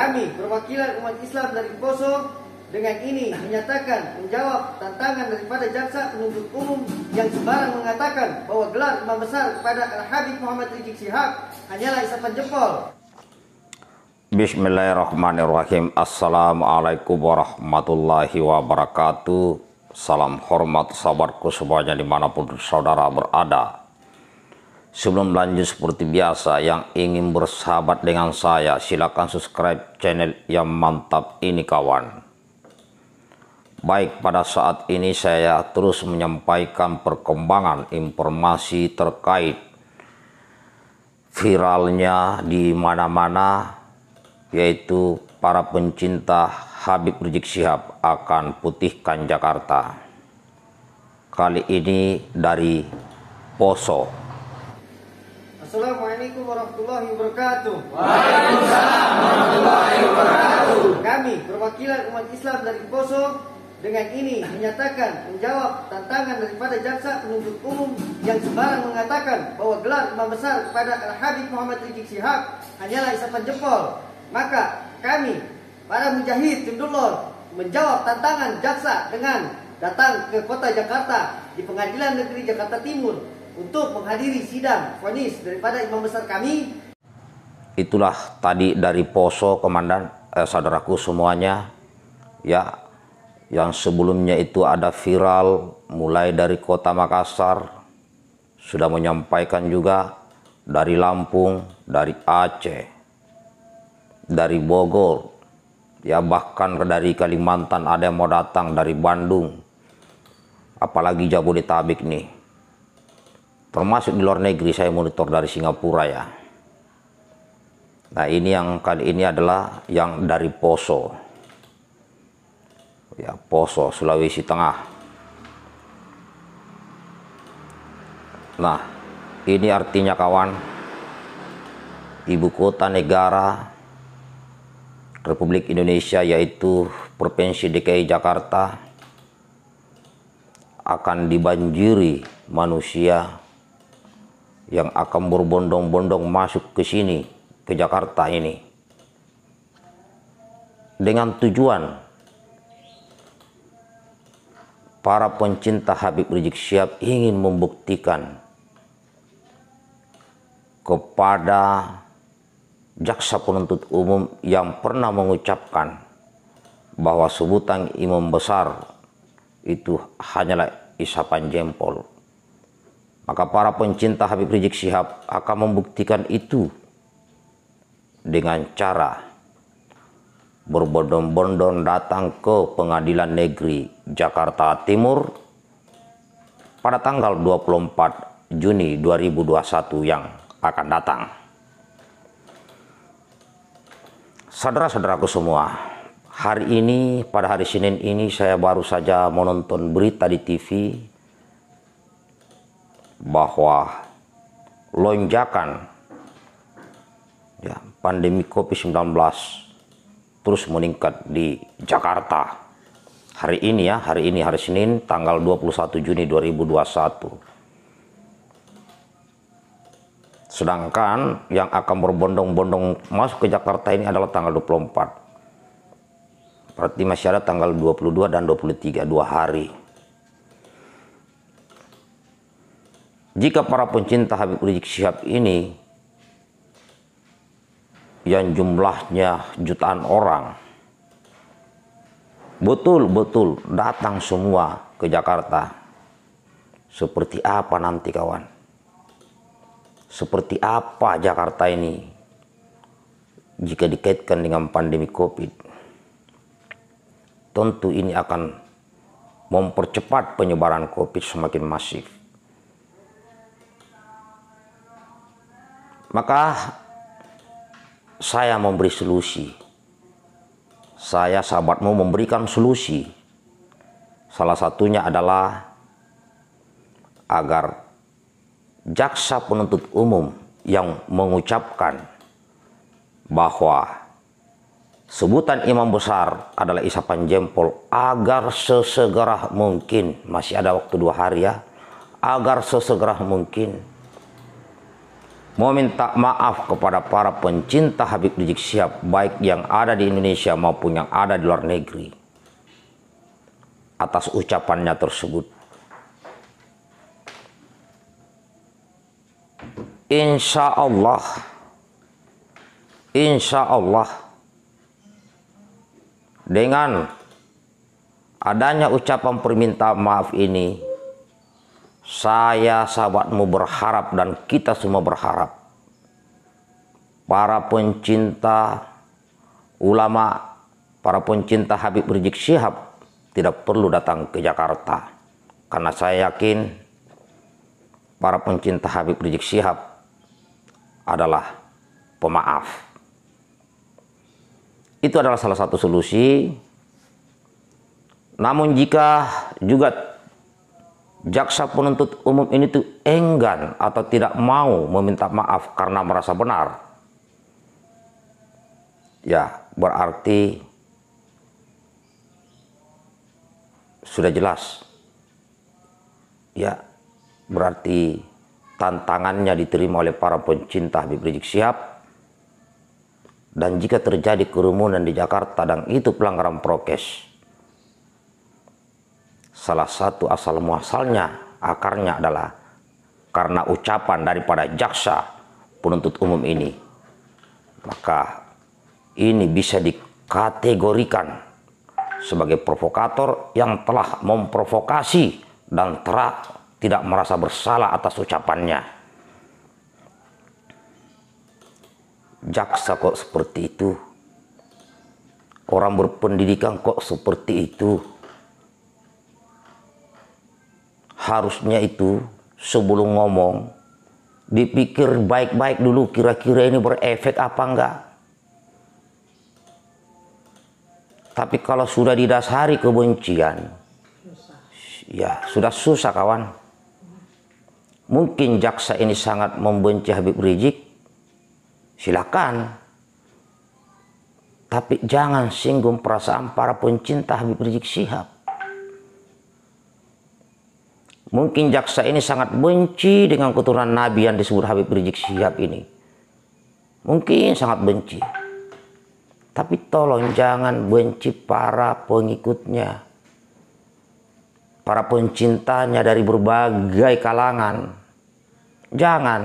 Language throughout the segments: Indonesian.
Kami, perwakilan umat Islam dari Poso, dengan ini menyatakan menjawab tantangan daripada jaksa penuntut umum yang sembarang mengatakan bahwa gelar imam besar kepada Al-Habib Muhammad Rizik Sihab hanyalah isapan jempol. Bismillahirrahmanirrahim. Assalamualaikum warahmatullahi wabarakatuh. Salam hormat sahabatku semuanya dimanapun saudara berada. Sebelum lanjut seperti biasa yang ingin bersahabat dengan saya silakan subscribe channel yang mantap ini kawan. Baik pada saat ini saya terus menyampaikan perkembangan informasi terkait viralnya di mana-mana yaitu para pencinta Habib Rizik Sihab akan putihkan Jakarta. Kali ini dari Poso. Assalamualaikum warahmatullahi wabarakatuh. Waalaikumsalam warahmatullahi wabarakatuh. Kami perwakilan umat Islam dari Poso dengan ini menyatakan menjawab tantangan daripada jaksa penuntut umum yang sebarang mengatakan bahwa gelar imam besar kepada Al Habib Muhammad Rizik Syihab hanyalah isapan jempol. Maka kami para mujahid Jundullah menjawab tantangan jaksa dengan datang ke kota Jakarta di Pengadilan Negeri Jakarta Timur untuk menghadiri sidang vonis daripada imam besar kami. Itulah tadi dari Poso Komandan eh, saudaraku semuanya ya yang sebelumnya itu ada viral mulai dari kota Makassar sudah menyampaikan juga dari Lampung, dari Aceh, dari Bogor, ya bahkan dari Kalimantan ada yang mau datang dari Bandung, apalagi Jabodetabek nih termasuk di luar negeri saya monitor dari Singapura ya nah ini yang kali ini adalah yang dari Poso ya Poso Sulawesi Tengah nah ini artinya kawan ibu kota negara Republik Indonesia yaitu Provinsi DKI Jakarta akan dibanjiri manusia yang akan berbondong-bondong masuk ke sini, ke Jakarta ini. Dengan tujuan para pencinta Habib Rizik Syihab ingin membuktikan kepada jaksa penuntut umum yang pernah mengucapkan bahwa sebutan imam besar itu hanyalah isapan jempol. Maka para pencinta Habib Rizik Syihab akan membuktikan itu dengan cara berbondong-bondong datang ke pengadilan negeri Jakarta Timur pada tanggal 24 Juni 2021 yang akan datang. Saudara-saudaraku semua, hari ini pada hari Senin ini saya baru saja menonton berita di TV bahwa lonjakan ya, pandemi COVID-19 terus meningkat di Jakarta. Hari ini ya, hari ini hari Senin tanggal 21 Juni 2021. Sedangkan yang akan berbondong-bondong masuk ke Jakarta ini adalah tanggal 24. Berarti masih ada tanggal 22 dan 23, dua hari. jika para pencinta Habib Rizik Syihab ini yang jumlahnya jutaan orang betul-betul datang semua ke Jakarta seperti apa nanti kawan seperti apa Jakarta ini jika dikaitkan dengan pandemi covid tentu ini akan mempercepat penyebaran covid semakin masif Maka saya memberi solusi. Saya sahabatmu memberikan solusi. Salah satunya adalah agar jaksa penuntut umum yang mengucapkan bahwa sebutan imam besar adalah isapan jempol agar sesegera mungkin masih ada waktu dua hari ya agar sesegera mungkin mau minta maaf kepada para pencinta Habib Rizik Syihab baik yang ada di Indonesia maupun yang ada di luar negeri atas ucapannya tersebut. Insya Allah, insya Allah, dengan adanya ucapan permintaan maaf ini, saya sahabatmu berharap dan kita semua berharap. Para pencinta ulama, para pencinta Habib Rizik Syihab tidak perlu datang ke Jakarta. Karena saya yakin para pencinta Habib Rizik Syihab adalah pemaaf. Itu adalah salah satu solusi. Namun jika juga jaksa penuntut umum ini tuh enggan atau tidak mau meminta maaf karena merasa benar. Ya, berarti sudah jelas. Ya, berarti tantangannya diterima oleh para pencinta Habib Rizik Syihab. Dan jika terjadi kerumunan di Jakarta dan itu pelanggaran prokes, salah satu asal muasalnya akarnya adalah karena ucapan daripada jaksa penuntut umum ini maka ini bisa dikategorikan sebagai provokator yang telah memprovokasi dan terak tidak merasa bersalah atas ucapannya jaksa kok seperti itu orang berpendidikan kok seperti itu harusnya itu sebelum ngomong dipikir baik-baik dulu kira-kira ini berefek apa enggak. Tapi kalau sudah didasari kebencian, ya sudah susah kawan. Mungkin jaksa ini sangat membenci Habib Rizik, silakan. Tapi jangan singgung perasaan para pencinta Habib Rizik sihab Mungkin jaksa ini sangat benci dengan keturunan Nabi yang disebut Habib Rizik Sihab ini. Mungkin sangat benci. Tapi tolong jangan benci para pengikutnya. Para pencintanya dari berbagai kalangan. Jangan.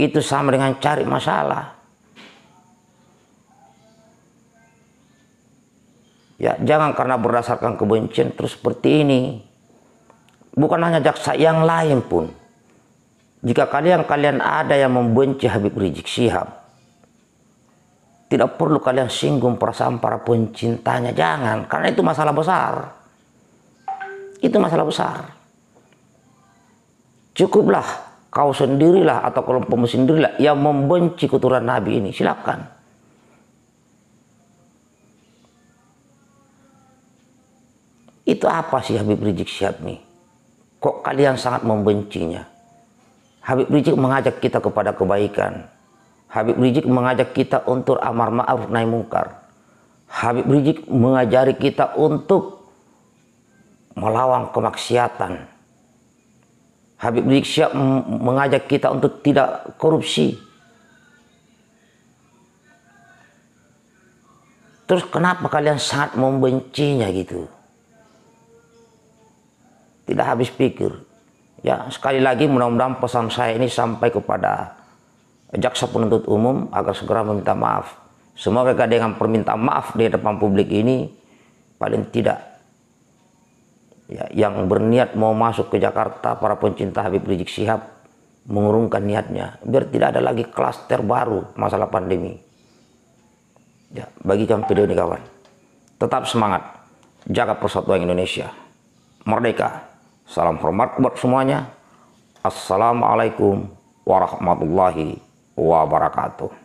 Itu sama dengan cari masalah. Ya, jangan karena berdasarkan kebencian terus seperti ini bukan hanya jaksa yang lain pun jika kalian kalian ada yang membenci Habib Rizik Syihab tidak perlu kalian singgung perasaan para pencintanya jangan karena itu masalah besar itu masalah besar cukuplah kau sendirilah atau kelompokmu sendirilah yang membenci keturunan Nabi ini silakan itu apa sih Habib Rizik Syihab nih kalian sangat membencinya. Habib Rizik mengajak kita kepada kebaikan. Habib Rizik mengajak kita untuk amar ma'ruf nahi mungkar. Habib Rizik mengajari kita untuk melawan kemaksiatan. Habib Rizik siap mengajak kita untuk tidak korupsi. Terus kenapa kalian sangat membencinya gitu? tidak habis pikir. Ya, sekali lagi mudah-mudahan pesan saya ini sampai kepada jaksa penuntut umum agar segera meminta maaf. Semoga dengan permintaan maaf di depan publik ini paling tidak ya, yang berniat mau masuk ke Jakarta para pencinta Habib Rizik Sihab mengurungkan niatnya biar tidak ada lagi klaster baru masalah pandemi. Ya, bagi bagikan video ini kawan. Tetap semangat, jaga persatuan Indonesia. Merdeka! Salam hormat buat semuanya. Assalamualaikum warahmatullahi wabarakatuh.